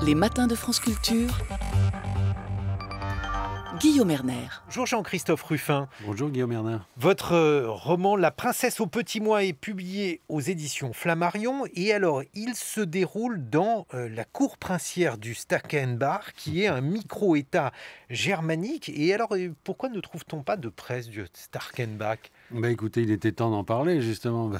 Les matins de France Culture. Guillaume Erner. Bonjour Jean-Christophe Ruffin. Bonjour Guillaume Erner. Votre euh, roman La princesse au petit mois est publié aux éditions Flammarion. Et alors, il se déroule dans euh, la cour princière du Starkenbach qui est un micro-État germanique. Et alors, euh, pourquoi ne trouve-t-on pas de presse du Starkenbach bah, écoutez, il était temps d'en parler justement.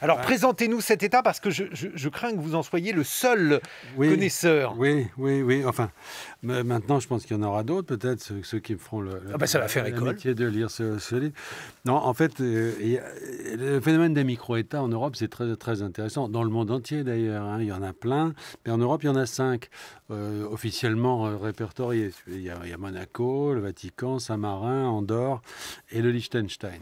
Alors présentez-nous cet état parce que je, crains que vous en soyez le seul connaisseur. Oui, oui, oui. Enfin, maintenant je pense qu'il y en aura d'autres, peut-être ceux, qui feront le, ah bah, ça va faire école. de lire ce, livre. Non, en fait, euh, le phénomène des micro-états en Europe, c'est très, très intéressant. Dans le monde entier d'ailleurs, hein, il y en a plein. Mais en Europe, il y en a cinq euh, officiellement euh, répertoriés. il y a Monaco, le Vatican, Saint-Marin, Andorre et le Liechtenstein.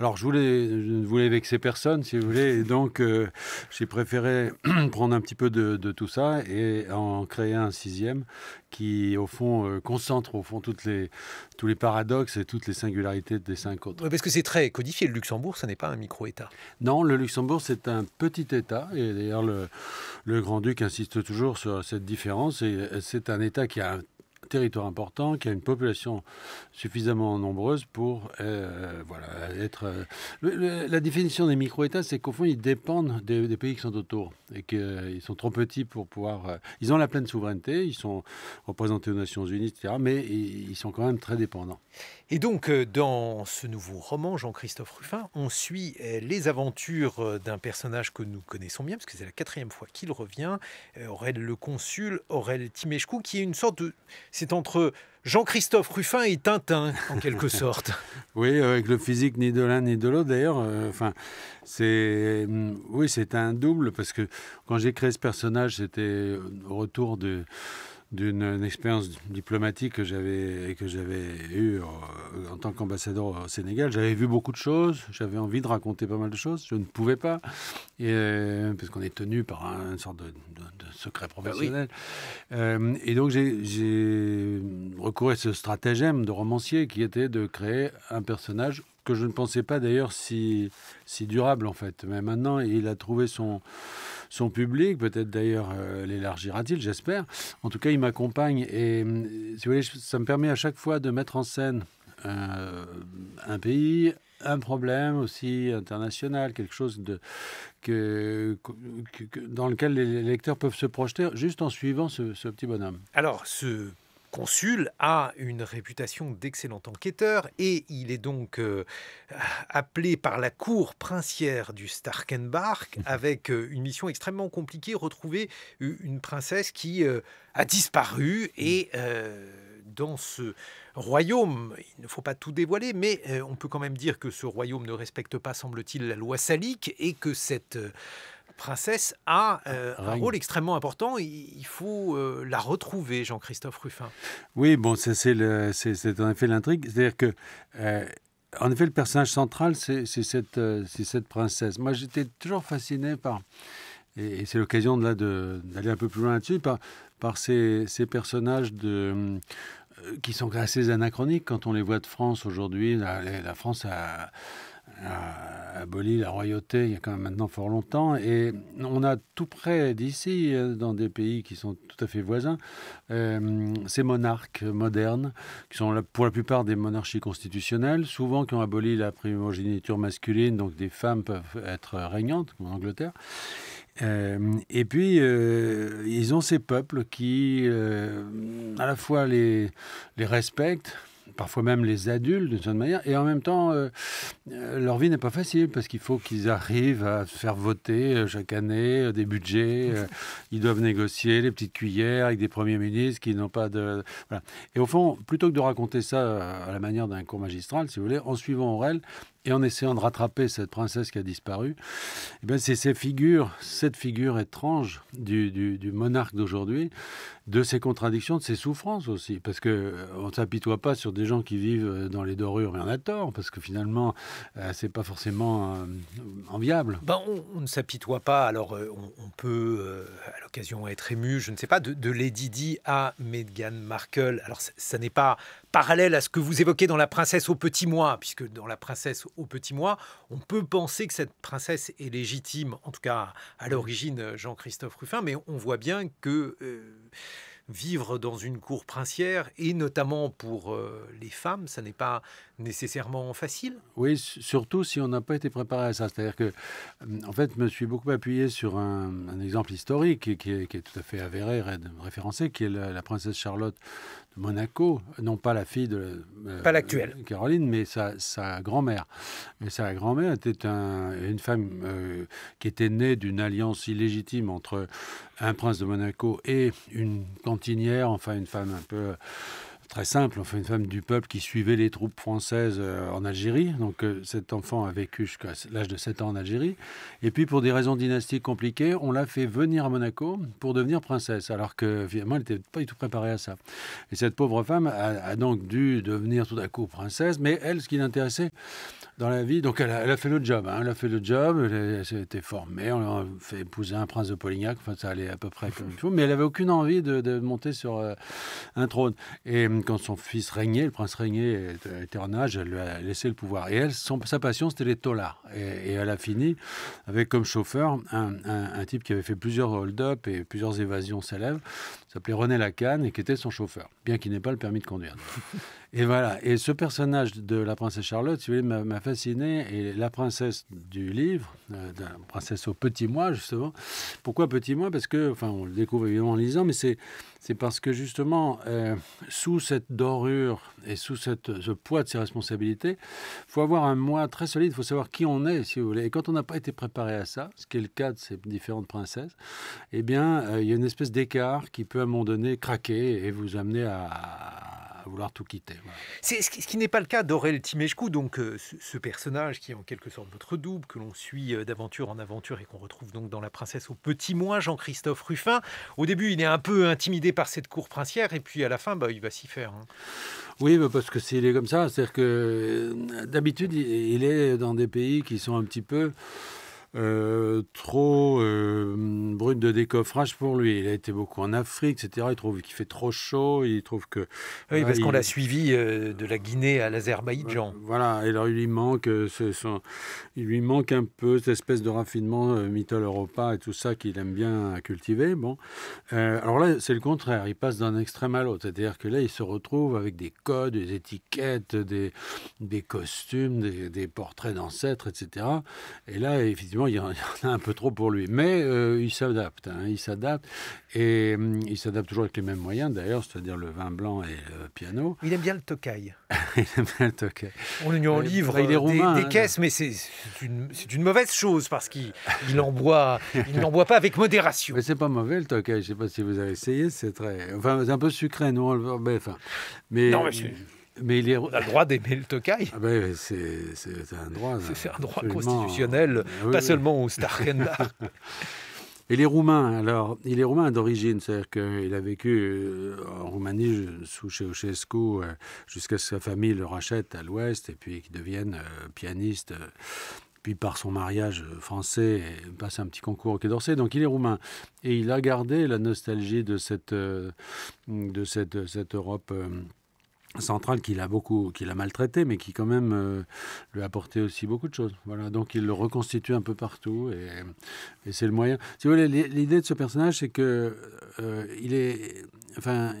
Alors, je voulais, je voulais vexer personne, si vous voulez. Et donc, euh, j'ai préféré prendre un petit peu de, tout ça et en créer un sixième qui, au fond, euh, concentre au fond toutes les, tous les paradoxes et toutes les singularités des cinq autres. parce que c'est très codifié. Le Luxembourg, ce n'est pas un micro-État. Non, le Luxembourg, c'est un petit État. Et d'ailleurs, le, Grand-Duc insiste toujours sur cette différence. Et euh, c'est un État qui a un territoire important, qui a une population suffisamment nombreuse pour euh, voilà, être... Euh, la définition des micro-États, c'est qu'au fond, ils dépendent des, pays qui sont autour et qu'ils euh, ils sont trop petits pour pouvoir... ils ont la pleine souveraineté, ils sont représentés aux Nations Unies, etc., mais ils, sont quand même très dépendants. Et donc, dans ce nouveau roman, Jean-Christophe Ruffin, on suit les aventures d'un personnage que nous connaissons bien, parce que c'est la quatrième fois qu'il revient, Aurel le consul, Aurel Timeshkou, qui est une sorte de c'est entre Jean-Christophe Ruffin et Tintin, en quelque sorte. oui, avec le physique ni de l'un ni de l'autre, d'ailleurs. Euh, enfin, c'est euh, oui, c'est un double parce que quand j'ai créé ce personnage, c'était au retour de d'une expérience diplomatique que j'avais que j'avais eue euh, en tant qu'ambassadeur au Sénégal. J'avais vu beaucoup de choses, j'avais envie de raconter pas mal de choses, je ne pouvais pas, et, euh, parce qu'on est tenu par un, une sorte de, secret ah professionnel. Euh, et donc j'ai recouru à ce stratagème de romancier qui était de créer un personnage que je ne pensais pas d'ailleurs si, si durable en fait. Mais maintenant, il a trouvé son, son public, peut-être d'ailleurs euh, l'élargira-t-il, j'espère. En tout cas, il m'accompagne et euh, si vous voulez, ça me permet à chaque fois de mettre en scène euh, un pays, un problème aussi international, quelque chose de, que, dans lequel les lecteurs peuvent se projeter juste en suivant ce, ce petit bonhomme. Alors, ce consul a une réputation d'excellent enquêteur et il est donc euh, appelé par la cour princière du Starkenbach mmh avec euh, une mission extrêmement compliquée, retrouver une princesse qui euh, a disparu et mmh. dans ce royaume, il ne faut pas tout dévoiler, mais on peut quand même dire que ce royaume ne respecte pas, semble-t-il, la loi salique et que cette princesse a euh, ah, un rôle extrêmement important. Il faut euh, la retrouver, Jean-Christophe Ruffin. Oui, bon, c'est en effet l'intrigue. C'est-à-dire que, euh, en effet, le personnage central, c'est cette, cette princesse. Moi, j'étais toujours fasciné par, et, c'est l'occasion d'aller un peu plus loin là-dessus, par, par ces, ces, personnages de, euh, qui sont assez anachroniques quand on les voit de France aujourd'hui. La, France a, aboli la royauté il y a quand même maintenant fort longtemps. Et on a tout près d'ici, euh, dans des pays qui sont tout à fait voisins, euh, ces monarques modernes, qui sont pour la plupart des monarchies constitutionnelles, souvent qui ont aboli la primogéniture masculine, donc des femmes peuvent être régnantes, comme en Angleterre. Euh, et puis, euh, ils ont ces peuples qui, euh, à la fois, les, les respectent, parfois même les adultes d'une certaine manière, et en même temps, leur vie n'est pas facile parce qu'il faut qu'ils arrivent à faire voter chaque année des budgets. ils doivent négocier les petites cuillères avec des premiers ministres qui n'ont pas de. Voilà. Et au fond, plutôt que de raconter ça à la manière d'un cours magistral, si vous voulez, en suivant Aurel, et en essayant de rattraper cette princesse qui a disparu, eh ben, c'est ces figures, cette figure étrange du, monarque d'aujourd'hui, de ses contradictions, de ses souffrances aussi, parce que euh, on ne s'apitoie pas sur des gens qui vivent euh, dans les dorures, et on a tort, parce que finalement, ce euh, c'est pas forcément enviable. Ben, on, ne s'apitoie pas, alors on, peut à l'occasion être ému, je ne sais pas, de, de Lady Di à Meghan Markle. Alors ça n'est pas parallèle à ce que vous évoquez dans La princesse au petit mois, puisque dans La princesse au petit mois, on peut penser que cette princesse est légitime, en tout cas à l'origine euh, Jean-Christophe Ruffin, mais on voit bien que... Euh, vivre dans une cour princière, et notamment pour euh, les femmes, ça n'est pas nécessairement facile. Oui, surtout si on n'a pas été préparé à ça. C'est-à-dire que, hum, en fait, je me suis beaucoup appuyé sur un, exemple historique qui est, qui est, tout à fait avéré, référencé, qui est la, princesse Charlotte de Monaco, non pas la fille de... Euh, pas l'actuelle. Euh, Caroline, mais sa, sa grand-mère. Mais sa grand-mère était une femme qui était née d'une alliance illégitime entre un prince de Monaco et une enfin une femme un peu euh, très simple, enfin une femme du peuple qui suivait les troupes françaises euh, en Algérie. Donc euh, cet enfant a vécu jusqu'à l'âge de 7 ans en Algérie. Et puis pour des raisons dynastiques compliquées, on l'a fait venir à Monaco pour devenir princesse, alors que finalement elle n'était pas du tout préparée à ça. Et cette pauvre femme a, donc dû devenir tout à coup princesse, mais elle, ce qui l'intéressait, dans la vie. Donc elle a, fait le job, hein. elle a fait le job, elle, s'est été formée, on l'a fait épouser un prince de Polignac, enfin ça allait à peu près comme il faut, mais elle avait aucune envie de, monter sur euh, un trône. Et euh, quand son fils régnait, le prince régnait, était en âge, elle lui a laissé le pouvoir. Et elle, sa passion, c'était les tollards. Et, elle a fini avec comme chauffeur un, type qui avait fait plusieurs hold-up et plusieurs évasions célèbres, s'appelait René Lacan et qui était son chauffeur, bien qu'il n'ait pas le permis de conduire. Et voilà. Et ce personnage de la princesse Charlotte, si vous voulez, m'a fasciné. Et la princesse du livre, euh, la princesse au petit mois, justement. Pourquoi petit mois Parce que, enfin, on le découvre évidemment en lisant, mais c'est parce que justement, euh, sous cette dorure et sous cette, ce poids de ses responsabilités, faut avoir un moi très solide. Il faut savoir qui on est, si vous voulez. Et quand on n'a pas été préparé à ça, ce qui est le cas de ces différentes princesses, eh bien, euh, il y a une espèce d'écart qui peut à un moment donné craquer et vous amener à à vouloir tout quitter. ce qui, n'est pas le cas d'Aurel Timeshkou, donc euh, ce, personnage qui est en quelque sorte votre double, que l'on suit euh, d'aventure en aventure et qu'on retrouve donc dans La Princesse au Petit Moins, Jean-Christophe Ruffin. Au début, il est un peu intimidé par cette cour princière et puis à la fin, bah, il va s'y faire. Hein. Oui, bah, parce que s'il est comme ça, cest que euh, d'habitude, il est dans des pays qui sont un petit peu... Euh, trop euh, brut de décoffrage pour lui. Il a été beaucoup en Afrique, etc. Il trouve qu'il fait trop chaud. Il trouve que. Oui, euh, parce qu'on l'a suivi de la Guinée à l'Azerbaïdjan. Voilà, et alors il lui manque, il lui manque un peu cette espèce de raffinement mytho Europa et tout ça qu'il aime bien cultiver. Bon, alors là, c'est le contraire. Il passe d'un extrême à l'autre. C'est-à-dire que là, il se retrouve avec des codes, des étiquettes, des, des costumes, des, des portraits d'ancêtres, etc. Et là, effectivement, il y en a un peu trop pour lui. Mais euh, il s'adapte, hein. il s'adapte. Et hum, il s'adapte toujours avec les mêmes moyens, d'ailleurs, c'est-à-dire le vin blanc et le piano. Il aime bien le tokai. il aime bien le tokai. On lui en euh, livre bah, il est euh, roumain, des, des hein. caisses, mais c'est une, une, mauvaise chose parce qu'il il en, boit, il n'en boit pas avec modération. Mais c'est pas mauvais le tokai, je ne sais pas si vous avez essayé, c'est très... Enfin, c'est un peu sucré, non mais, enfin, mais... Non, mais il est... a le droit d'aimer le tokai. Ah ben, c'est un droit. C'est un droit constitutionnel, ah pas seulement au Starkendar. Et les Roumains, alors, il est roumain d'origine, c'est-à-dire qu'il a vécu euh, en Roumanie sous Ceausescu euh, jusqu'à ce que sa famille le rachète à l'ouest et puis qu'il devienne euh, pianiste. Puis par son mariage français, il passe un petit concours au Quai d'Orsay. Donc il est roumain. Et il a gardé la nostalgie de cette, de cette, cette Europe central qu'il a beaucoup, qui l'a maltraité, mais qui quand même euh, lui a apporté aussi beaucoup de choses. Voilà, donc il le reconstitue un peu partout et, c'est le moyen. Si vous voulez, l'idée de ce personnage, c'est que euh, il est, enfin,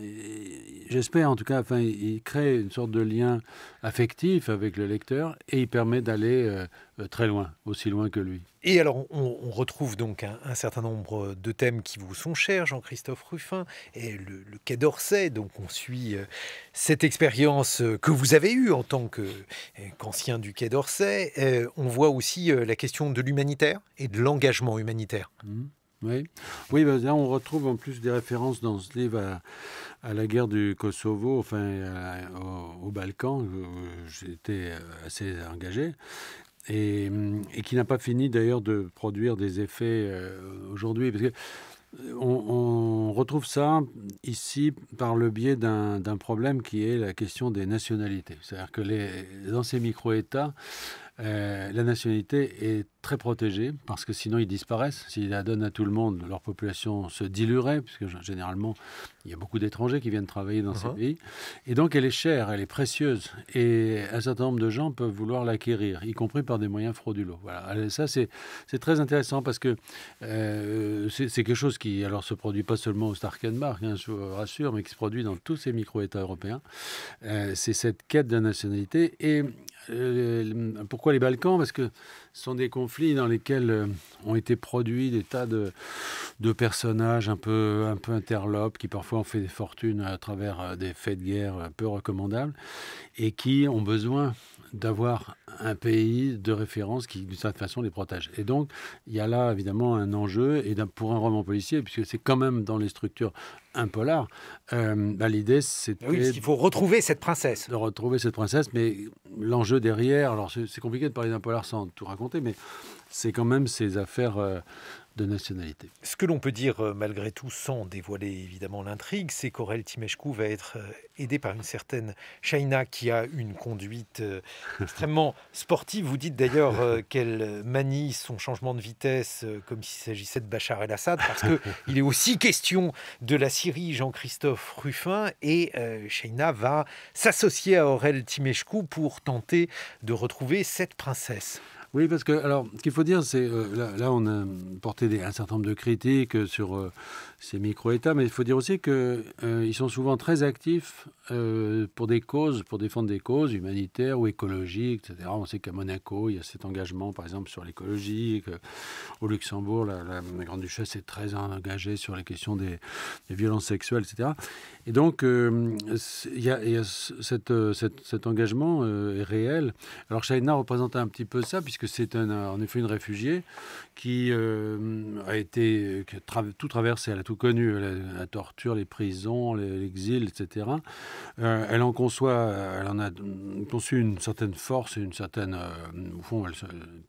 j'espère en tout cas, enfin, il crée une sorte de lien affectif avec le lecteur et il permet d'aller euh, euh, très loin, aussi loin que lui. Et alors, on, retrouve donc un, certain nombre de thèmes qui vous sont chers, Jean-Christophe Ruffin, et le, Quai d'Orsay. Donc, on suit euh, cette expérience euh, que vous avez eue en tant qu'ancien du Quai d'Orsay. on voit aussi la question de l'humanitaire et de l'engagement humanitaire. Mmh. Oui, oui ben, là, on retrouve en plus des références dans ce livre à, la guerre du Kosovo, enfin au, au, J'étais assez engagé et, qui n'a pas fini d'ailleurs de produire des effets euh, aujourd'hui. Parce euh, on, retrouve ça ici par le biais d'un problème qui est la question des nationalités. C'est-à-dire que les, dans ces micro-États, euh, la nationalité est très protégée parce que sinon ils disparaissent. S'ils la donnent à tout le monde, leur population se diluerait, puisque généralement il y a beaucoup d'étrangers qui viennent travailler dans ces uh-huh. pays. Et donc elle est chère, elle est précieuse. Et un certain nombre de gens peuvent vouloir l'acquérir, y compris par des moyens frauduleux. Voilà. Euh, ça, c'est très intéressant parce que euh, c'est quelque chose qui alors, se produit pas seulement au Starkenmark, hein, je vous rassure, mais qui se produit dans tous ces micro-États européens. c'est cette quête de nationalité. Et euh, pourquoi les Balkans Parce que ce sont des conflits dans lesquels euh, ont été produits des tas de, personnages un peu, un peu interlopes, qui parfois ont fait des fortunes à travers euh, des faits de guerre un peu recommandables, et qui ont besoin d'avoir un pays de référence qui, d'une certaine façon, les protège. Et donc, il y a là, évidemment, un enjeu, et pour un roman policier, puisque c'est quand même dans les structures un polar, euh, bah, l'idée, c'est... Oui, parce qu'il faut retrouver cette princesse. De retrouver cette princesse, mais l'enjeu derrière, alors c'est compliqué de parler d'un polar sans tout raconter, mais c'est quand même ces affaires... Euh, nationalité. Ce que l'on peut dire euh, malgré tout, sans dévoiler évidemment l'intrigue, c'est qu'Aurel Timeshkou va être euh, aidé par une certaine Shaina qui a une conduite euh, extrêmement sportive. Vous dites d'ailleurs qu'elle manie son changement de vitesse comme s'il s'agissait de Bachar el-Assad, parce qu'il est aussi question de la Syrie, Jean-Christophe Ruffin, et Shaina va s'associer à Aurel Timeshkou pour tenter de retrouver cette princesse. Oui, parce que alors, ce qu'il faut dire, c'est euh, là, on a porté des, un certain nombre de critiques sur euh, ces micro-États, mais il faut dire aussi qu'ils euh, sont souvent très actifs euh, pour des causes, pour défendre des causes humanitaires ou écologiques, etc. On sait qu'à Monaco, il y a cet engagement, par exemple, sur l'écologie. Au Luxembourg, la, Grande-Duchesse est très engagée sur les questions des, violences sexuelles, etc. Et donc, euh, il y a, cet engagement est réel. Alors, Shaina représente un petit peu ça, puisque c'est en effet une réfugiée qui a été qui a tout traversé, elle a tout connue, euh, la, torture, les prisons, l'exil, etc. Euh, elle en conçoit, euh, elle en a conçu une certaine force et une certaine, au fond, elle,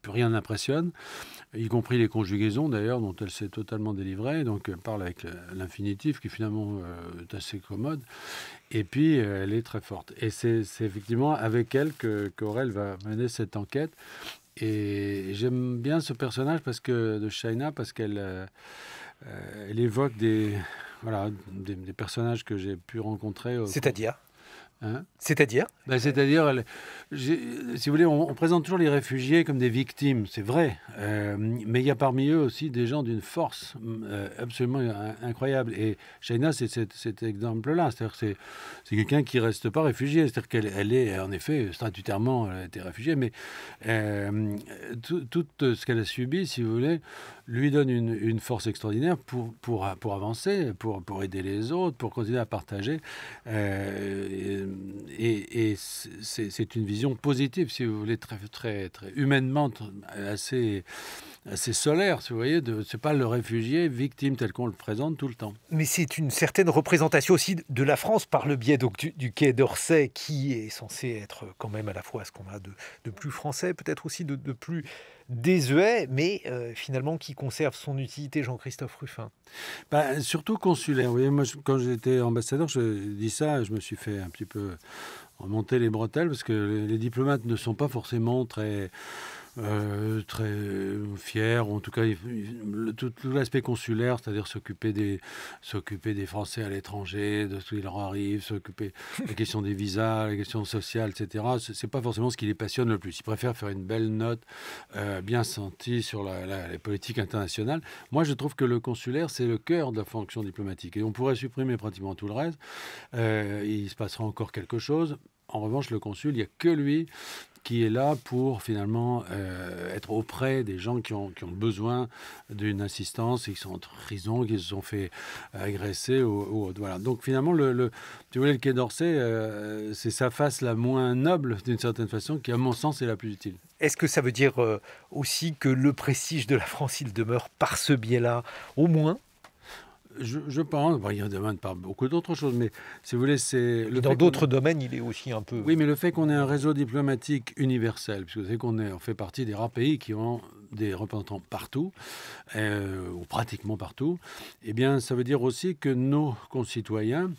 plus rien n'impressionne, y compris les conjugaisons d'ailleurs dont elle s'est totalement délivrée. Donc elle parle avec l'infinitif qui finalement est assez commode. Et puis elle est très forte. Et c'est effectivement avec elle que qu'Aurel va mener cette enquête. Et j'aime bien ce personnage parce que de China parce qu'elle euh, elle évoque des, des, personnages que j'ai pu rencontrer. C'est-à-dire Hein c'est-à-dire ben, C'est-à-dire, si vous voulez, on, présente toujours les réfugiés comme des victimes, c'est vrai, euh, mais il y a parmi eux aussi des gens d'une force euh, absolument incroyable. Et Shaina, c'est cet exemple-là, c'est-à-dire que c'est quelqu'un qui ne reste pas réfugié, c'est-à-dire qu'elle est, en effet, statutairement, été réfugiée, mais euh, tout, ce qu'elle a subi, si vous voulez, lui donne une, force extraordinaire pour, pour, pour avancer, pour, pour aider les autres, pour continuer à partager. Euh, et, c'est une vision positive, si vous voulez, très, très, humainement assez, assez solaire, si vous voyez. Ce n'est pas le réfugié victime tel qu'on le présente tout le temps. Mais c'est une certaine représentation aussi de la France par le biais du, Quai d'Orsay, qui est censé être quand même à la fois ce qu'on a de, plus français, peut-être aussi de plus désuet, mais euh, finalement qui conserve son utilité, Jean-Christophe Ruffin bah, Surtout consulaire. moi, quand j'étais ambassadeur, je dis ça, je me suis fait un petit peu remonter les bretelles, parce que les diplomates ne sont pas forcément très euh, très fier, en tout cas le, tout, l'aspect consulaire, c'est-à-dire s'occuper des, s'occuper des Français à l'étranger, de ce qui leur arrive, s'occuper la question des visas, la questions sociales, etc. C'est pas forcément ce qui les passionne le plus. Ils préfèrent faire une belle note euh, bien sentie sur la, politiques internationales politique Moi, je trouve que le consulaire, c'est le cœur de la fonction diplomatique. Et on pourrait supprimer pratiquement tout le reste. Euh, il se passera encore quelque chose. En revanche, le consul, il n'y a que lui qui est là pour finalement euh, être auprès des gens qui ont, qui ont besoin d'une assistance et qui sont en prison, qui se sont fait agresser ou, Voilà. Donc finalement, le, tu vois, le Quai d'Orsay, euh, c'est sa face la moins noble d'une certaine façon, qui à mon sens est la plus utile. Est-ce que ça veut dire euh, aussi que le prestige de la France, il demeure par ce biais-là, au moins je, pense, bon, il y a par beaucoup d'autres choses, mais si vous voulez, c'est... dans d'autres domaines, il est aussi un peu... Oui, mais le fait qu'on ait un réseau diplomatique universel, puisque vous savez qu'on on fait partie des rares pays qui ont des représentants partout, euh, ou pratiquement partout, eh bien, ça veut dire aussi que nos concitoyens,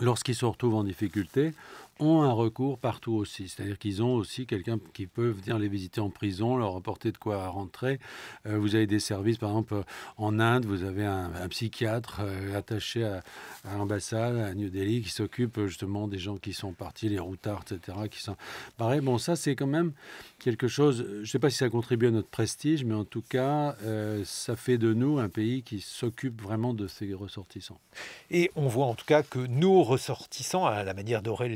lorsqu'ils se retrouvent en difficulté, ont un recours partout aussi. C'est-à-dire qu'ils ont aussi quelqu'un qui peut venir les visiter en prison, leur apporter de quoi rentrer. Euh, vous avez des services, par exemple, euh, en Inde, vous avez un, psychiatre euh, attaché à, l'ambassade, à New Delhi, qui s'occupe justement des gens qui sont partis, les routards, etc. Qui sont... Pareil, bon, ça, c'est quand même quelque chose, je ne sais pas si ça contribue à notre prestige, mais en tout cas, ça fait de nous un pays qui s'occupe vraiment de ses ressortissants. Et on voit en tout cas que nos ressortissants, à la manière d'Aurel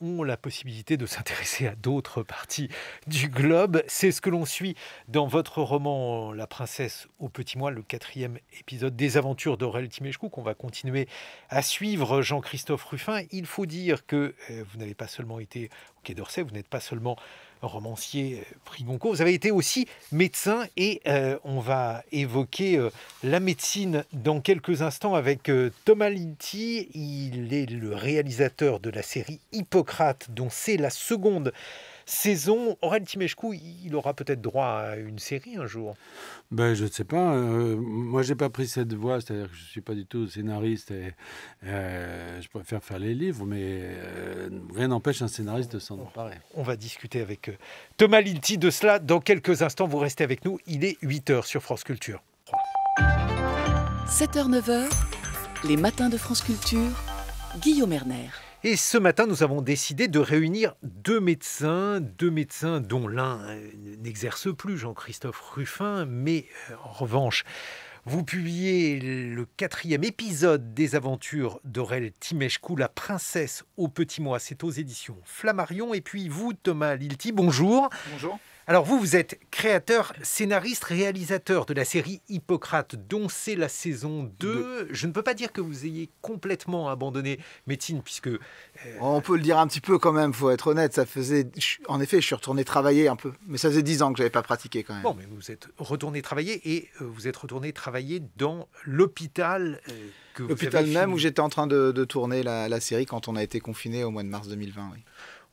ont la possibilité de s'intéresser à d'autres parties du globe. C'est ce que l'on suit dans votre roman La princesse au petit mois, le quatrième épisode des aventures d'Aurel Timeshkou qu'on va continuer à suivre. Jean-Christophe Ruffin, il faut dire que euh, vous n'avez pas seulement été au Quai d'Orsay, vous n'êtes pas seulement romancier euh, prix Vous avez été aussi médecin et euh, on va évoquer euh, la médecine dans quelques instants avec Thomas linti Il est le réalisateur de la série Hippocrate, dont c'est la seconde saison. Aurel Timeshkou, il aura peut-être droit à une série un jour. Ben, je ne sais pas. Moi, euh, moi, j'ai pas pris cette voie, c'est-à-dire que je suis pas du tout scénariste et euh, je préfère faire les livres, mais euh, rien n'empêche un scénariste de s'en emparer. On va discuter avec Thomas Linti de cela dans quelques instants. Vous restez avec nous. Il est 8h sur France Culture. 7h, 9h, les matins de France Culture, Guillaume Erner. Et ce matin, nous avons décidé de réunir deux médecins, deux médecins dont l'un euh, n'exerce plus, Jean-Christophe Ruffin, mais euh, en revanche, vous publiez le quatrième épisode des aventures d'Aurel Timeshkou, La princesse au petit mois. C'est aux éditions Flammarion. Et puis vous, Thomas Lilti, bonjour. Bonjour. Alors vous, vous êtes créateur, scénariste, réalisateur de la série Hippocrate, dont c'est la saison 2. Je ne peux pas dire que vous ayez complètement abandonné médecine, puisque... Euh, on peut le dire un petit peu quand même, il faut être honnête. Ça faisait... En effet, je suis retourné travailler un peu, mais ça faisait 10 ans que je n'avais pas pratiqué quand même. Bon, mais vous êtes retourné travailler et euh, vous êtes retourné travailler dans l'hôpital... Euh, que L'hôpital même où j'étais en train de, tourner la, la, série quand on a été confiné au mois de mars 2020. Oui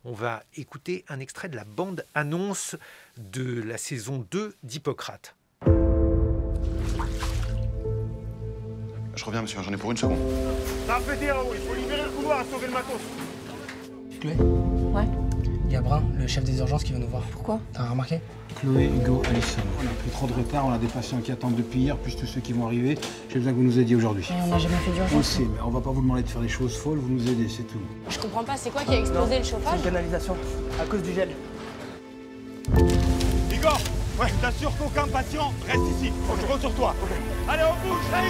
on va écouter un extrait de la bande annonce de la saison 2 d'Hippocrate. Je reviens, monsieur, j'en ai pour une seconde. Ça oh, il faut libérer le couloir sauver le matos. Tu Ouais le chef des urgences, qui va nous voir. Pourquoi T'as remarqué Chloé, Hugo, Alison. On a pris trop de retard, on a des patients qui attendent depuis hier, plus tous ceux qui vont arriver. J'ai besoin que vous nous aidiez aujourd'hui. on n'a jamais fait d'urgence. On mais on va pas vous demander de faire des choses folles, vous nous aidez, c'est tout. Je comprends pas, c'est quoi qui a explosé le chauffage une canalisation, à cause du gel. Igor Ouais, je t'assure qu'aucun patient reste ici. Je compte sur toi. Allez, on bouge, allez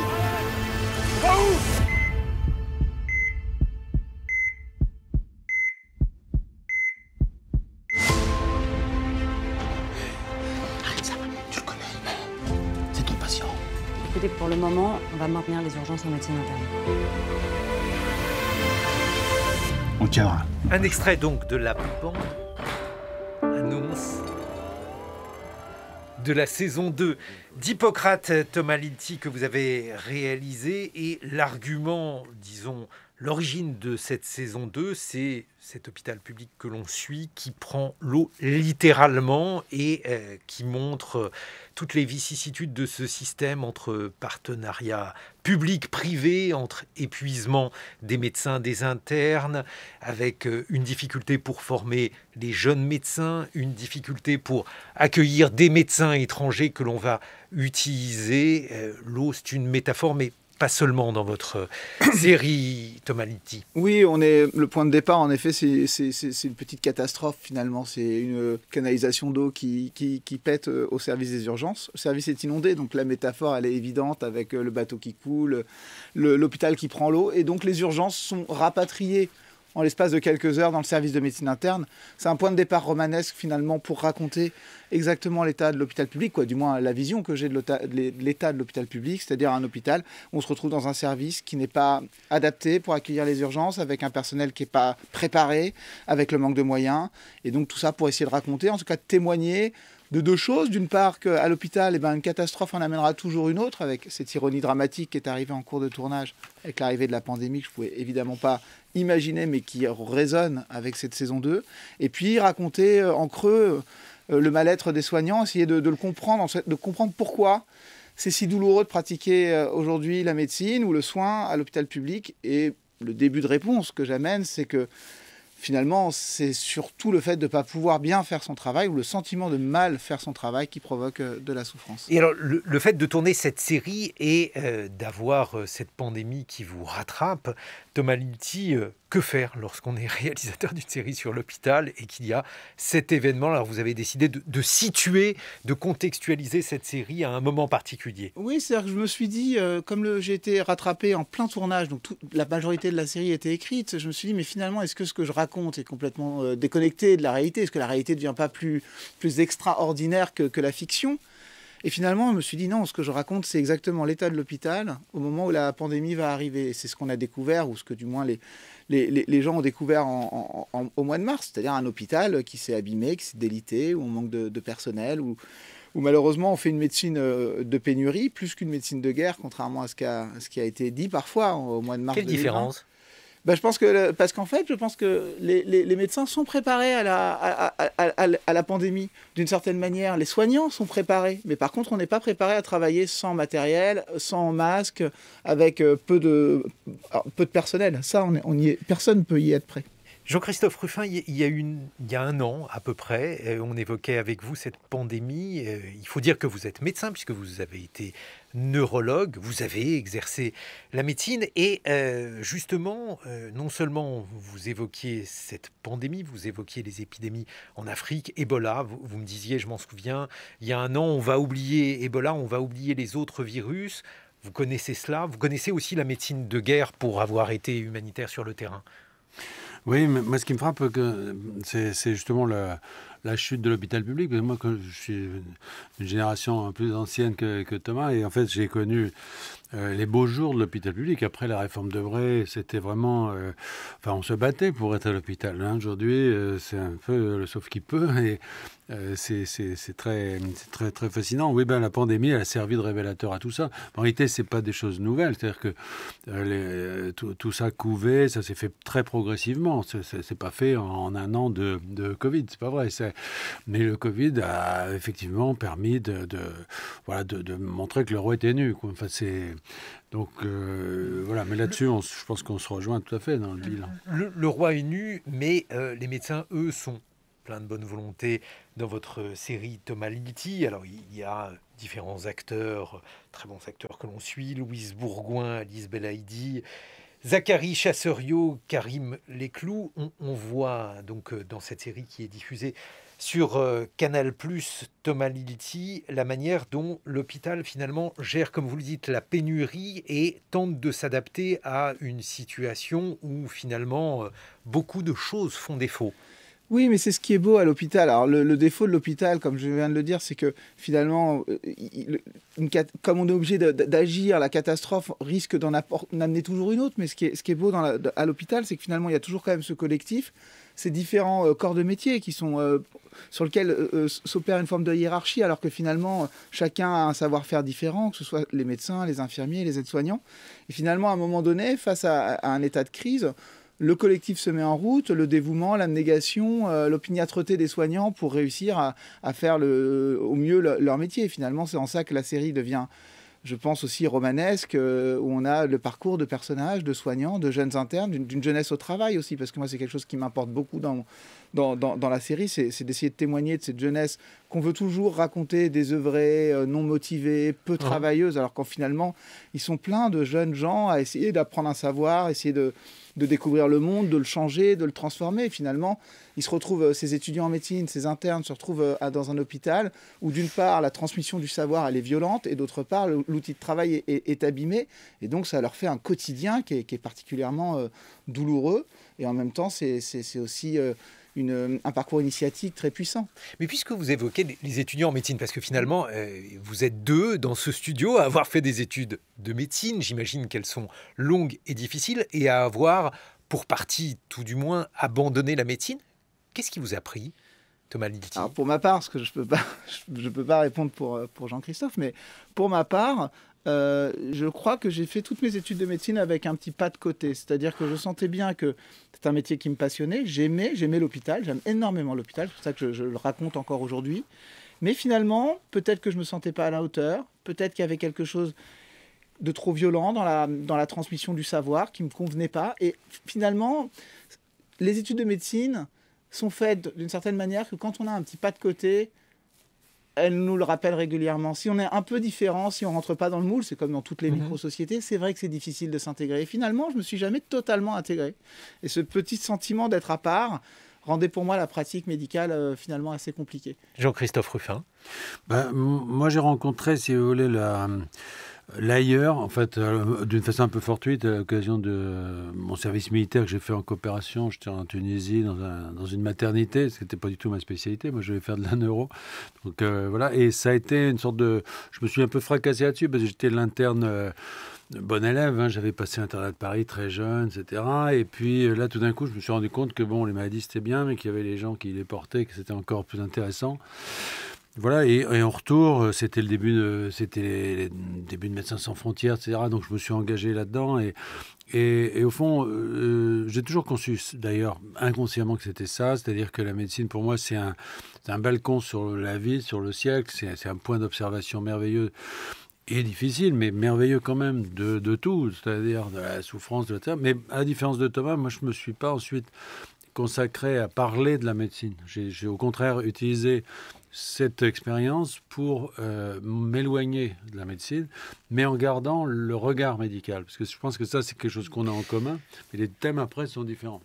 va maintenir les urgences en médecine interne. On tiendra. Un extrait donc de la bande annonce de la saison 2 d'Hippocrate, Thomas Linti que vous avez réalisé, et l'argument, disons, L'origine de cette saison 2, c'est cet hôpital public que l'on suit qui prend l'eau littéralement et euh, qui montre toutes les vicissitudes de ce système entre partenariats public-privé, entre épuisement des médecins, des internes, avec euh, une difficulté pour former les jeunes médecins, une difficulté pour accueillir des médecins étrangers que l'on va utiliser. Euh, l'eau, c'est une métaphore, mais pas seulement dans votre euh, série Tomaliti. Oui, on est le point de départ. En effet, c'est, c'est, une petite catastrophe finalement. C'est une canalisation d'eau qui, pète euh, au service des urgences. Le service est inondé, donc la métaphore elle est évidente avec euh, le bateau qui coule, l'hôpital qui prend l'eau, et donc les urgences sont rapatriées en l'espace de quelques heures dans le service de médecine interne. C'est un point de départ romanesque finalement pour raconter exactement l'état de l'hôpital public, quoi, du moins la vision que j'ai de l'état de l'hôpital public, c'est-à-dire un hôpital on se retrouve dans un service qui n'est pas adapté pour accueillir les urgences, avec un personnel qui n'est pas préparé, avec le manque de moyens, et donc tout ça pour essayer de raconter, en tout cas de témoigner de deux choses. D'une part, qu'à l'hôpital, eh ben, une catastrophe en amènera toujours une autre, avec cette ironie dramatique qui est arrivée en cours de tournage, avec l'arrivée de la pandémie, que je ne pouvais évidemment pas imaginer, mais qui résonne avec cette saison 2. Et puis, raconter euh, en creux euh, le mal-être des soignants, essayer de, de, le comprendre, de comprendre pourquoi c'est si douloureux de pratiquer euh, aujourd'hui la médecine ou le soin à l'hôpital public. Et le début de réponse que j'amène, c'est que finalement, c'est surtout le fait de ne pas pouvoir bien faire son travail ou le sentiment de mal faire son travail qui provoque euh, de la souffrance. Et alors, le, fait de tourner cette série et euh, d'avoir euh, cette pandémie qui vous rattrape, Thomas Linty, euh, que faire lorsqu'on est réalisateur d'une série sur l'hôpital et qu'il y a cet événement Alors vous avez décidé de, situer, de contextualiser cette série à un moment particulier. Oui, c'est-à-dire que je me suis dit, euh, comme j'ai été rattrapé en plein tournage, donc la majorité de la série était écrite, je me suis dit, mais finalement, est-ce que ce que je raconte est complètement euh, déconnecté de la réalité Est-ce que la réalité ne devient pas plus, extraordinaire que la fiction et finalement, je me suis dit non, ce que je raconte, c'est exactement l'état de l'hôpital au moment où la pandémie va arriver. C'est ce qu'on a découvert, ou ce que du moins les, les, gens ont découvert au mois de mars, c'est-à-dire un hôpital qui s'est abîmé, qui s'est délité, où on manque de, personnel, où, malheureusement on fait une médecine euh, de pénurie plus qu'une médecine de guerre, contrairement à ce, ce qui a été dit parfois au mois de mars. Quelle différence bah, je pense que parce qu'en fait, je pense que les, médecins sont préparés à la, à, la pandémie d'une certaine manière. Les soignants sont préparés, mais par contre, on n'est pas préparé à travailler sans matériel, sans masque, avec euh, peu de peu de personnel. Ça, on, y personne peut y être prêt. Jean-Christophe Ruffin, il y, une, il y a un an à peu près, euh, on évoquait avec vous cette pandémie. Euh, il faut dire que vous êtes médecin puisque vous avez été neurologue, vous avez exercé la médecine et euh, justement, euh, non seulement vous évoquiez cette pandémie, vous évoquiez les épidémies en Afrique, Ebola, vous, me disiez, je m'en souviens, il y a un an, on va oublier Ebola, on va oublier les autres virus. Vous connaissez cela, vous connaissez aussi la médecine de guerre pour avoir été humanitaire sur le terrain. Oui, mais moi ce qui me frappe, euh, c'est justement le, la chute de l'hôpital public. moi, je suis une génération plus ancienne que Thomas, et en fait, j'ai connu euh, les beaux jours de l'hôpital public. Après la réforme de vrai, c'était vraiment. Euh, enfin, on se battait pour être à l'hôpital. Hein. Aujourd'hui, euh, c'est un peu le sauf qui peut. Et c'est très, très, très fascinant. Oui, ben, la pandémie, elle a servi de révélateur à tout ça. En réalité, ce n'est pas des choses nouvelles. C'est-à-dire que tout, ça couvait, ça s'est fait très progressivement. Ce n'est pas fait en, un an de, Covid. Covid. C'est pas vrai. Mais le Covid a effectivement permis de, voilà, de, montrer que le roi était nu. Enfin, c'est. Donc euh, voilà, mais là-dessus, je pense qu'on se rejoint tout à fait dans le bilan. Le, roi est nu, mais euh, les médecins, eux, sont plein de bonne volonté dans votre série Thomas Lity. Alors il y a différents acteurs, très bons acteurs que l'on suit, Louise Bourgoin, Alice Belaïdi, Zachary Chasserio, Karim Lesclous. on voit donc euh, dans cette série qui est diffusée sur euh, Canal+, Thomas Lilti, la manière dont l'hôpital finalement gère, comme vous le dites, la pénurie et tente de s'adapter à une situation où finalement euh, beaucoup de choses font défaut. Oui, mais c'est ce qui est beau à l'hôpital. Alors, le, défaut de l'hôpital, comme je viens de le dire, c'est que finalement, euh, comme on est obligé d'agir, la catastrophe risque d'en amener toujours une autre. Mais ce qui est, beau à l'hôpital, c'est que finalement, il y a toujours quand même ce collectif, ces différents euh, corps de métier qui sont euh, sur lesquels s'opère une forme de hiérarchie, alors que finalement, chacun a un savoir-faire différent, que ce soit les médecins, les infirmiers, les aides-soignants. Et finalement, à un moment donné, face à un état de crise, le collectif se met en route, le dévouement, l'abnégation, euh, l'opiniâtreté des soignants pour réussir à, faire euh, au mieux leur métier. Finalement, c'est en ça que la série devient, je pense aussi romanesque, euh, où on a le parcours de personnages, de soignants, de jeunes internes, d'une jeunesse au travail aussi, parce que moi c'est quelque chose qui m'importe beaucoup dans, dans, la série, c'est d'essayer de témoigner de cette jeunesse qu'on veut toujours raconter désœuvrée, non motivée, peu travailleuse, alors qu'en finalement, ils sont pleins de jeunes gens à essayer d'apprendre un savoir, essayer de de découvrir le monde, de le changer, de le transformer. finalement, ils se retrouvent, euh, ces étudiants en médecine, ces internes se retrouvent euh, dans un hôpital où d'une part la transmission du savoir elle est violente et d'autre part l'outil de travail est, abîmé. Et donc ça leur fait un quotidien qui est particulièrement euh, douloureux. Et en même temps, c'est aussi un parcours initiatique très puissant. Mais puisque vous évoquez les étudiants en médecine, parce que finalement, euh, vous êtes deux dans ce studio à avoir fait des études de médecine, j'imagine qu'elles sont longues et difficiles, et à avoir, pour partie tout du moins, abandonné la médecine, qu'est-ce qui vous a pris Thomas pour ma part, ce que je ne peux, pas, peux pas répondre pour, euh, pour Jean-Christophe, mais pour ma part, euh, je crois que j'ai fait toutes mes études de médecine avec un petit pas de côté. C'est-à-dire que je sentais bien que c'était un métier qui me passionnait. J'aimais, j'aimais l'hôpital. J'aime énormément l'hôpital. C'est pour ça que je, le raconte encore aujourd'hui. Mais finalement, peut-être que je ne me sentais pas à la hauteur. Peut-être qu'il y avait quelque chose de trop violent dans la, dans la transmission du savoir qui ne me convenait pas. Et finalement, les études de médecine sont faites d'une certaine manière que quand on a un petit pas de côté, elle nous le rappelle régulièrement. Si on est un peu différent, si on rentre pas dans le moule, c'est comme dans toutes les mhm. micro-sociétés, c'est vrai que c'est difficile de s'intégrer. Et finalement, je me suis jamais totalement intégré. Et ce petit sentiment d'être à part rendait pour moi la pratique médicale euh, finalement assez compliquée. Jean-Christophe Ruffin. Ben, moi, j'ai rencontré, si vous voulez, la L'ailleurs, en fait, euh, d'une façon un peu fortuite, à l'occasion de euh, mon service militaire que j'ai fait en coopération, j'étais en Tunisie dans, une maternité, ce qui n'était pas du tout ma spécialité, moi je vais faire de la neuro. Donc euh, voilà, et ça a été une sorte de... Je me suis un peu fracassé là-dessus parce que j'étais l'interne bon élève, hein. j'avais passé l'internat de Paris très jeune, etc. Et puis là, tout d'un coup, je me suis rendu compte que bon, les maladies c'était bien, mais qu'il y avait les gens qui les portaient, que c'était encore plus intéressant. Voilà, et, en retour, euh, c'était le début de, c'était début de Médecins sans frontières, etc. Donc je me suis engagé là-dedans. Et, et, au fond, euh, j'ai toujours conçu, d'ailleurs, inconsciemment que c'était ça. C'est-à-dire que la médecine, pour moi, c'est un, un balcon sur la vie, sur le siècle. C'est un point d'observation merveilleux et difficile, mais merveilleux quand même de, de tout, c'est-à-dire de la souffrance, de la terre. Mais à la différence de Thomas, moi, je ne me suis pas ensuite consacré à parler de la médecine. J'ai au contraire utilisé cette expérience pour euh, m'éloigner de la médecine, mais en gardant le regard médical. Parce que je pense que ça, c'est quelque chose qu'on a en commun, mais les thèmes après sont différents.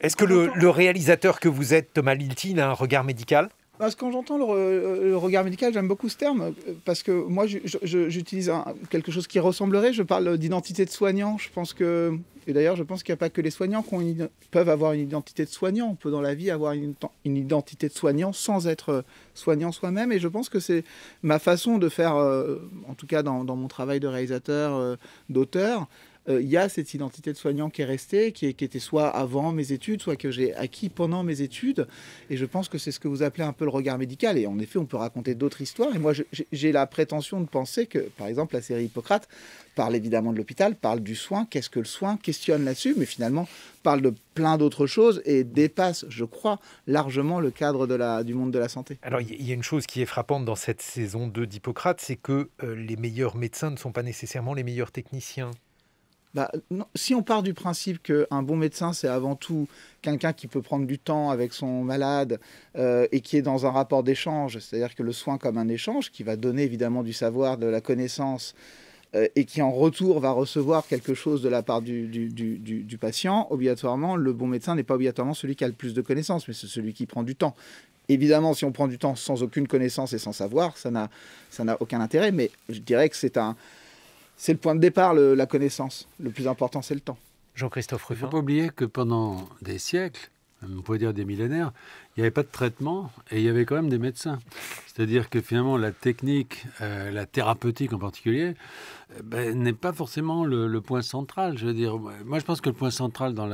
Est-ce que le, réalisateur que vous êtes, Thomas Liltin, a un regard médical parce quand j'entends euh, le, regard médical, j'aime beaucoup ce terme, parce que moi, j'utilise quelque chose qui ressemblerait. Je parle d'identité de soignant. Je pense que, et d'ailleurs, je pense qu'il n'y a pas que les soignants qui peuvent avoir une identité de soignant. On peut, dans la vie, avoir une, identité de soignant sans être euh, soignant soi-même. Et je pense que c'est ma façon de faire, euh, en tout cas dans, mon travail de réalisateur, d'auteur, euh, il y a cette identité de soignant qui est restée, qui, était soit avant mes études, soit que j'ai acquis pendant mes études. Et je pense que c'est ce que vous appelez un peu le regard médical. Et en effet, on peut raconter d'autres histoires. Et moi, j'ai la prétention de penser que, par exemple, la série Hippocrate parle évidemment de l'hôpital, parle du soin, qu'est-ce que le soin, questionne là-dessus, mais finalement parle de plein d'autres choses et dépasse, je crois, largement le cadre de la, du monde de la santé. Alors il y a une chose qui est frappante dans cette saison 2 d'Hippocrate, c'est que euh, les meilleurs médecins ne sont pas nécessairement les meilleurs techniciens. Bah, si on part du principe qu'un bon médecin, c'est avant tout quelqu'un qui peut prendre du temps avec son malade euh, et qui est dans un rapport d'échange, c'est-à-dire que le soin comme un échange, qui va donner évidemment du savoir, de la connaissance, euh, et qui en retour va recevoir quelque chose de la part du, du patient, obligatoirement, le bon médecin n'est pas obligatoirement celui qui a le plus de connaissances, mais c'est celui qui prend du temps. Évidemment, si on prend du temps sans aucune connaissance et sans savoir, ça n'a aucun intérêt, mais je dirais que c'est un c'est le point de départ, la connaissance. Le plus important, c'est le temps. Jean-Christophe Ruffin. Il ne faut pas oublier que pendant des siècles, on pourrait dire des millénaires, il n'y avait pas de traitement et il y avait quand même des médecins. C'est-à-dire que finalement, la technique, euh, la thérapeutique en particulier, euh, ben, n'est pas forcément le, point central. Je veux dire, moi, je pense que le point central dans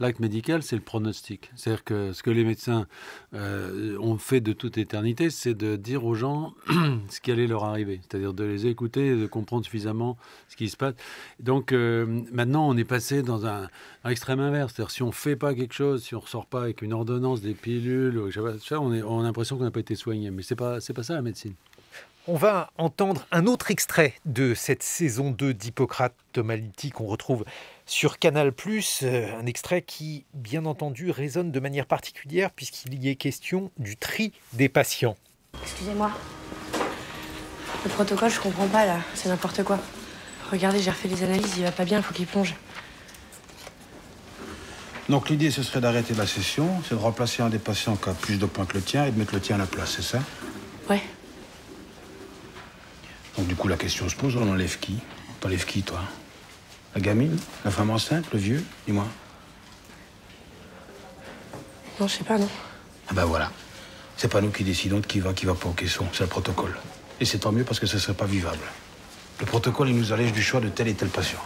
l'acte médical, c'est le pronostic. C'est-à-dire que ce que les médecins euh, ont fait de toute éternité, c'est de dire aux gens ce qui allait leur arriver. C'est-à-dire de les écouter, de comprendre suffisamment ce qui se passe. Donc maintenant, on est passé dans un, extrême inverse. C'est-à-dire si on fait pas quelque chose, si on ne ressort pas avec une ordonnance, des pilules, on, a l'impression qu'on n'a pas été soigné. Mais ce n'est pas, pas ça la médecine. On va entendre un autre extrait de cette saison 2 d'Hippocrate de qu'on retrouve sur Canal ⁇ euh, un extrait qui, bien entendu, résonne de manière particulière puisqu'il y est question du tri des patients. Excusez-moi. Le protocole, je comprends pas là, c'est n'importe quoi. Regardez, j'ai refait les analyses, il va pas bien, il faut qu'il plonge. Donc l'idée, ce serait d'arrêter la session, c'est de remplacer un des patients qui a plus de points que le tien et de mettre le tien à la place, c'est ça Ouais. Donc du coup, la question se pose, on enlève qui T'enlèves qui, toi La gamine La femme enceinte Le vieux Dis-moi. Non, je sais pas, non. Ah ben voilà. C'est pas nous qui décidons de qui va, qui va pas au caisson. C'est le protocole. Et c'est tant mieux parce que ce serait pas vivable. Le protocole, il nous allège du choix de tel et tel patient.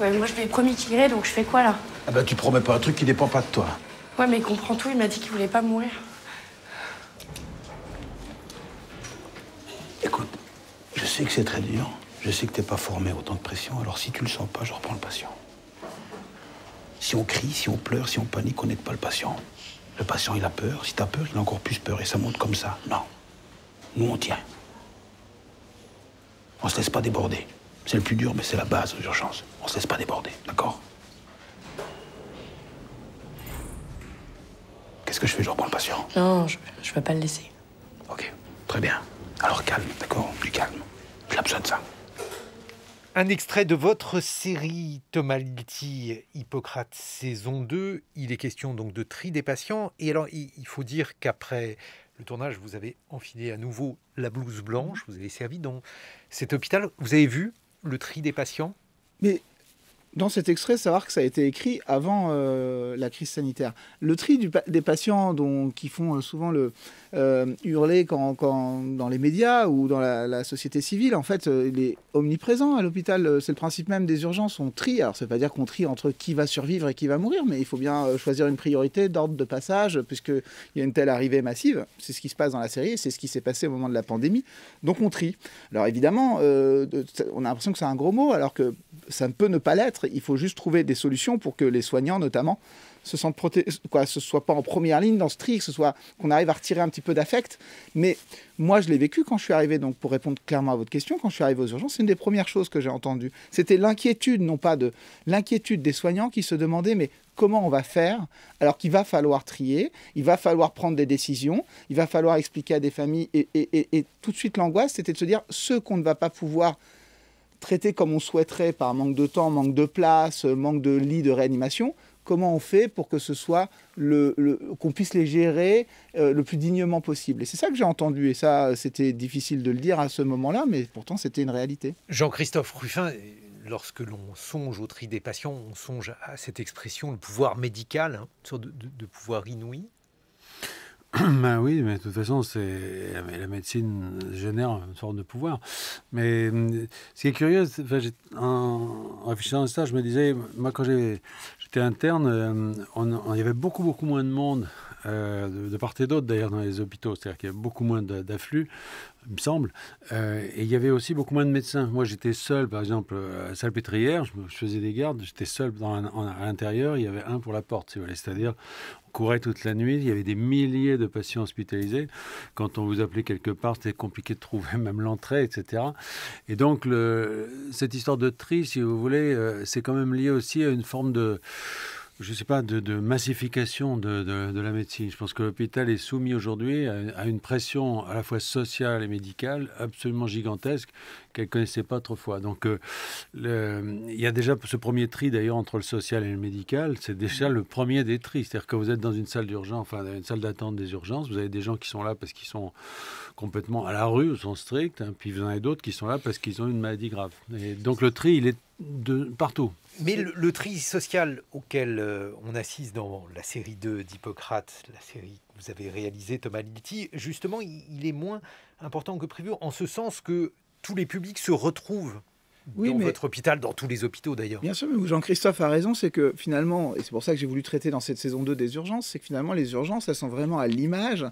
Ouais, moi, je lui ai promis qu'il irait, donc je fais quoi, là Ah bah, tu promets pas un truc qui dépend pas de toi. Ouais, mais il comprend tout. Il m'a dit qu'il voulait pas mourir. Écoute, je sais que c'est très dur. Je sais que t'es pas formé à autant de pression. Alors, si tu le sens pas, je reprends le patient. Si on crie, si on pleure, si on panique, on n'aide pas le patient. Le patient, il a peur. Si t'as peur, il a encore plus peur. Et ça monte comme ça. Non. Nous, on tient. On se laisse pas déborder. C'est le plus dur, mais c'est la base aux urgences. On ne laisse pas déborder, d'accord Qu'est-ce que je fais Je reprends le patient Non, je ne vais pas le laisser. Ok, très bien. Alors calme, d'accord Plus calme. J'ai besoin de ça. Un extrait de votre série Thomas Hippocrate saison 2. Il est question donc de tri des patients. Et alors, il faut dire qu'après le tournage, vous avez enfilé à nouveau la blouse blanche, vous avez servi dans cet hôpital. Vous avez vu le tri des patients Mais dans cet extrait, savoir que ça a été écrit avant euh, la crise sanitaire. Le tri des patients dont, qui font euh, souvent le euh, hurler quand, dans les médias ou dans la, société civile, en fait, il est omniprésent à l'hôpital. C'est le principe même des urgences. On trie. Alors, ça ne veut pas dire qu'on trie entre qui va survivre et qui va mourir, mais il faut bien choisir une priorité d'ordre de passage, puisqu'il y a une telle arrivée massive. C'est ce qui se passe dans la série, c'est ce qui s'est passé au moment de la pandémie. Donc, on trie. Alors, évidemment, on a l'impression que c'est un gros mot, alors que ça ne peut ne pas l'être il faut juste trouver des solutions pour que les soignants, notamment, se sentent quoi, ce soit pas en première ligne dans ce tri, ce soit qu'on arrive à retirer un petit peu d'affect. Mais moi, je l'ai vécu quand je suis arrivé. Donc, pour répondre clairement à votre question, quand je suis arrivé aux urgences, c'est une des premières choses que j'ai entendues. C'était l'inquiétude, non pas de l'inquiétude des soignants qui se demandaient, mais comment on va faire alors qu'il va falloir trier, il va falloir prendre des décisions, il va falloir expliquer à des familles. Et, tout de suite, l'angoisse, c'était de se dire, ce qu'on ne va pas pouvoir traiter comme on souhaiterait par manque de temps, manque de place, euh, manque de lits de réanimation, comment on fait pour que ce soit le, qu'on puisse les gérer euh, le plus dignement possible. Et c'est ça que j'ai entendu, et ça c'était difficile de le dire à ce moment-là, mais pourtant c'était une réalité. Jean-Christophe Ruffin, lorsque l'on songe au tri des patients, on songe à cette expression, le pouvoir médical, hein, une sorte de pouvoir inouï. Ben oui, mais de toute façon, c'est la médecine génère une sorte de pouvoir. Mais hum, ce qui est curieux, en réfléchissant à ça, je me disais, moi quand j'étais interne, euh, il y avait beaucoup beaucoup moins de monde euh, de, part et d'autre d'ailleurs dans les hôpitaux, c'est-à-dire qu'il y a beaucoup moins d'afflux, il me semble, euh, et il y avait aussi beaucoup moins de médecins. Moi j'étais seul, par exemple, euh, à Salpêtrière, je, faisais des gardes, j'étais seul dans à l'intérieur, il y avait un pour la porte, si c'est-à-dire on courait toute la nuit, il y avait des milliers de patients hospitalisés. Quand on vous appelait quelque part, c'était compliqué de trouver même l'entrée, etc. Et donc le, cette histoire de tri, si vous voulez, c'est quand même lié aussi à une forme de je ne sais pas, de, massification de, la médecine. Je pense que l'hôpital est soumis aujourd'hui à, une pression à la fois sociale et médicale absolument gigantesque qu'elle ne connaissait pas autrefois. Donc euh, il y a déjà ce premier tri d'ailleurs entre le social et le médical. C'est déjà le premier des tris. C'est-à-dire que vous êtes dans une salle d'urgence, enfin une salle d'attente des urgences, vous avez des gens qui sont là parce qu'ils sont complètement à la rue, ils sont stricts. Hein. puis vous en avez d'autres qui sont là parce qu'ils ont une maladie grave. Et donc le tri, il est de partout. Mais le, tri social auquel euh, on assiste dans la série 2 d'Hippocrate, la série que vous avez réalisée, Thomas Litti, justement, il, est moins important que prévu, en ce sens que tous les publics se retrouvent dans votre hôpital, dans tous les hôpitaux d'ailleurs. Bien sûr, mais Jean-Christophe a raison, c'est que finalement, et c'est pour ça que j'ai voulu traiter dans cette saison 2 des urgences, c'est que finalement les urgences, elles sont vraiment à l'image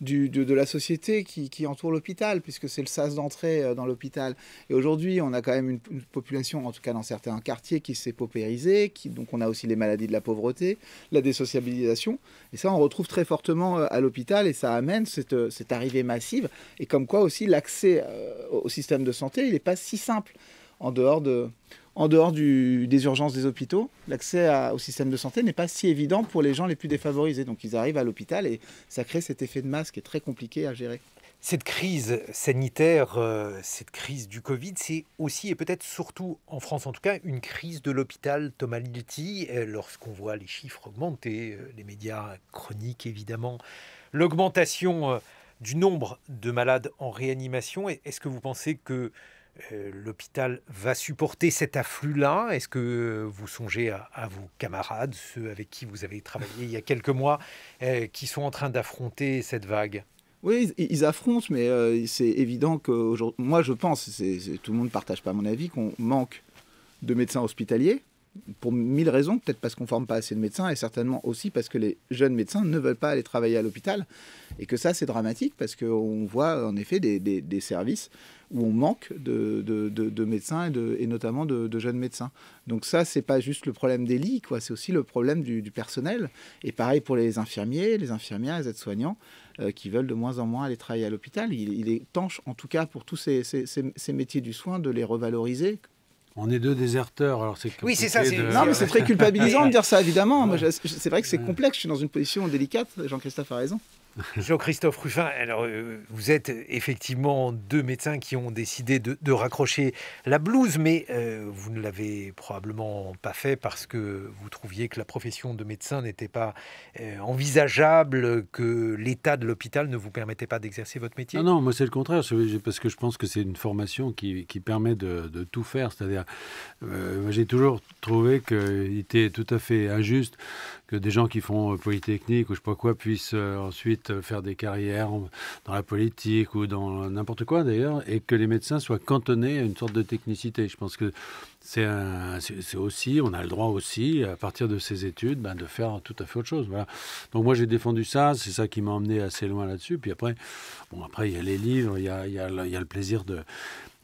de, la société qui, entoure l'hôpital, puisque c'est le sas d'entrée euh, dans l'hôpital. Et aujourd'hui, on a quand même une, population, en tout cas dans certains quartiers, qui s'est paupérisée, qui, donc on a aussi les maladies de la pauvreté, la désociabilisation. Et ça, on retrouve très fortement euh, à l'hôpital et ça amène cette, euh, cette, arrivée massive. Et comme quoi aussi, l'accès au système de santé, il n'est pas si simple en dehors de, en dehors des urgences des hôpitaux, l'accès au système de santé n'est pas si évident pour les gens les plus défavorisés. Donc ils arrivent à l'hôpital et ça crée cet effet de masse qui est très compliqué à gérer. Cette crise sanitaire, euh, cette crise du Covid, c'est aussi et peut-être surtout en France en tout cas une crise de l'hôpital Thomas euh, Lorsqu'on voit les chiffres augmenter, euh, les médias chroniques évidemment, l'augmentation du nombre de malades en réanimation, est-ce que vous pensez que euh, l'hôpital va supporter cet afflux-là Est-ce que vous songez à, vos camarades, ceux avec qui vous avez travaillé il y a quelques mois, euh, qui sont en train d'affronter cette vague oui, ils, affrontent, mais euh, c'est évident que moi je pense, tout le monde ne partage pas mon avis, qu'on manque de médecins hospitaliers, pour mille raisons, peut-être parce qu'on ne forme pas assez de médecins et certainement aussi parce que les jeunes médecins ne veulent pas aller travailler à l'hôpital. Et que ça, c'est dramatique parce qu'on voit en effet des services où on manque de, médecins et, notamment de, jeunes médecins. Donc ça, c'est pas juste le problème des lits, quoi. C'est aussi le problème du, personnel. Et pareil pour les infirmiers, les infirmières, les aides-soignants, euh, qui veulent de moins en moins aller travailler à l'hôpital. Il, est temps, en tout cas, pour tous ces, métiers du soin, de les revaloriser, on est deux déserteurs, alors c'est Oui, c'est ça. Non, mais c'est très culpabilisant de dire ça, évidemment. C'est vrai que c'est complexe. Je suis dans une position délicate. Jean-Christophe a raison. Jean-Christophe Ruffin, alors euh, vous êtes effectivement deux médecins qui ont décidé de, raccrocher la blouse, mais euh, vous ne l'avez probablement pas fait parce que vous trouviez que la profession de médecin n'était pas euh, envisageable, que l'état de l'hôpital ne vous permettait pas d'exercer votre métier. Non, moi c'est le contraire, parce que je pense que c'est une formation qui, permet de, de, tout faire. C'est-à-dire, j'ai toujours trouvé qu'il était tout à fait injuste que des gens qui font euh, Polytechnique ou je sais pas quoi puissent euh, ensuite euh, faire des carrières dans la politique ou dans n'importe quoi d'ailleurs, et que les médecins soient cantonnés à une sorte de technicité. Je pense que c'est aussi, on a le droit aussi, à partir de ces études, ben, de faire tout à fait autre chose. Voilà. Donc moi j'ai défendu ça, c'est ça qui m'a emmené assez loin là-dessus. Puis après, bon, après il y a les livres, il y a, il y a le plaisir de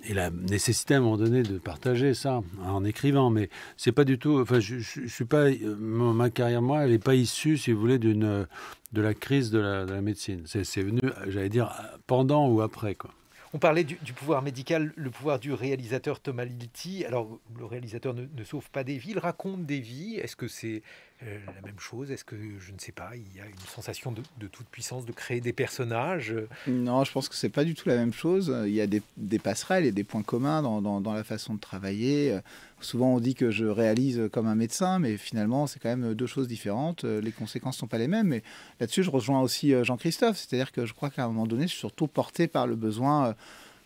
et la nécessité à un moment donné de partager ça en écrivant. Mais c'est pas du tout. Enfin, je, suis pas. Ma carrière, moi, elle n'est pas issue, si vous voulez, d'une de la crise de la, médecine. C'est venu, j'allais dire, pendant ou après, quoi. On parlait du, pouvoir médical, le pouvoir du réalisateur Thomas Lilti. Alors, le réalisateur ne, ne sauve pas des vies, il raconte des vies. Est-ce que c'est euh, la même chose Est-ce que, je ne sais pas, il y a une sensation de, toute puissance de créer des personnages euh Non, je pense que c'est pas du tout la même chose. Il y a des, passerelles et des points communs dans, la façon de travailler. Euh, souvent, on dit que je réalise comme un médecin, mais finalement, c'est quand même deux choses différentes. Les conséquences sont pas les mêmes. Mais là-dessus, je rejoins aussi Jean-Christophe. C'est-à-dire que je crois qu'à un moment donné, je suis surtout porté par le besoin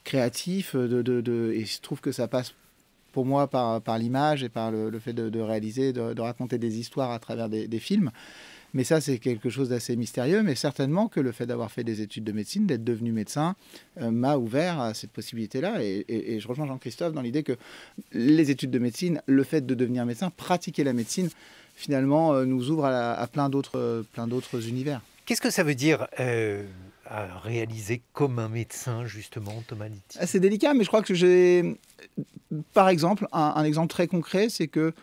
créatif de, et je se trouve que ça passe pour moi par, par l'image et par le, fait de, réaliser, de, raconter des histoires à travers des, films. Mais ça, c'est quelque chose d'assez mystérieux, mais certainement que le fait d'avoir fait des études de médecine, d'être devenu médecin, euh, m'a ouvert à cette possibilité-là. Et, et, je rejoins Jean-Christophe dans l'idée que les études de médecine, le fait de devenir médecin, pratiquer la médecine, finalement, euh, nous ouvre à, à plein d'autres univers. Qu'est-ce que ça veut dire euh, à réaliser comme un médecin, justement, Thomas ah, C'est délicat, mais je crois que j'ai, par exemple, un, exemple très concret, c'est que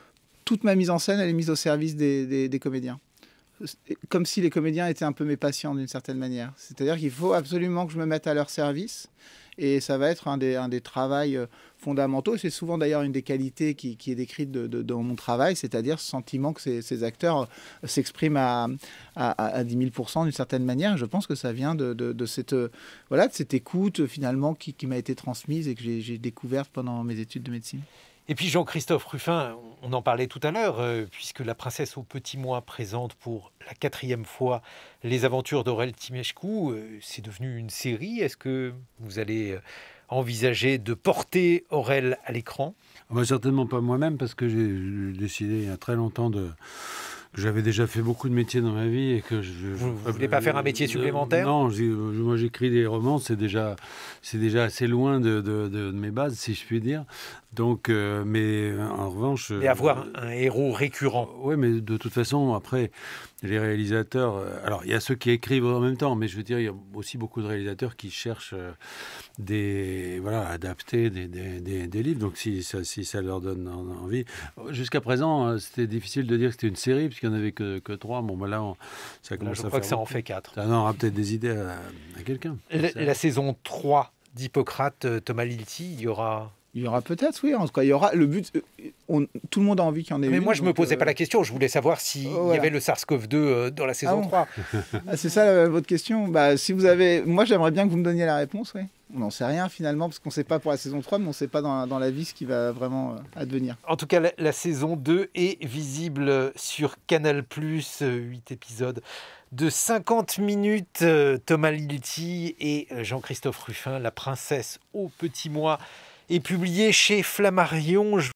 toute ma mise en scène, elle est mise au service des comédiens comme si les comédiens étaient un peu mes patients d'une certaine manière. C'est-à-dire qu'il faut absolument que je me mette à leur service. Et ça va être un des, un euh, fondamentaux. C'est souvent d'ailleurs une des qualités qui, est décrite dans mon travail, c'est-à-dire ce sentiment que ces, acteurs euh, s'expriment à, 10 000 d'une certaine manière. Je pense que ça vient de, de cette, euh, voilà, cette écoute finalement qui, qui m'a été transmise et que j'ai découverte pendant mes études de médecine. Et puis Jean-Christophe Ruffin, on en parlait tout à l'heure, euh, puisque la princesse au petit mois présente pour la quatrième fois les aventures d'Aurel Timeshkou, euh, c'est devenu une série. Est-ce que vous allez euh, envisager de porter Aurel à l'écran ah bah Certainement pas moi-même, parce que j'ai décidé il y a très longtemps de j'avais déjà fait beaucoup de métiers dans ma vie et que je. je vous ne voulez pas faire un métier euh, supplémentaire Non, euh, moi j'écris des romans, c'est déjà, c'est déjà assez loin de, de, mes bases, si je puis dire. Donc, euh, mais en revanche. Et avoir un héros récurrent. Oui, mais de toute façon, après, les réalisateurs. Alors, il y a ceux qui écrivent en même temps, mais je veux dire, il y a aussi beaucoup de réalisateurs qui cherchent des. Voilà, adapter des, des, des, des livres. Donc, si ça, si ça leur donne envie. Jusqu'à présent, c'était difficile de dire que c'était une série, puisque il n'y en avait que, trois. Bon, ben là, ça commence là, je crois que ça en fait quatre. Ah on aura peut-être des idées à, quelqu'un. La, la saison 3 d'Hippocrate, euh, Thomas Lilti, il y aura il y aura peut-être, oui. En tout cas, il y aura le but. Euh, tout le monde a envie qu'il y en ait. Mais moi, je me posais euh, pas la question. Je voulais savoir s'il si oh, y avait le SARS-CoV-2 euh, dans la ah saison 3. Ah, c'est ça votre question. Bah, si vous avez, moi, j'aimerais bien que vous me donniez la réponse. Oui. On n'en sait rien finalement parce qu'on ne sait pas pour la saison 3, mais on ne sait pas dans la, vie ce qui va vraiment advenir. En tout cas, la, saison 2 est visible sur Canal Plus, 8 épisodes de 50 minutes. Thomas Lilti et Jean-Christophe Ruffin, La princesse au petit mois est publié chez Flammarion.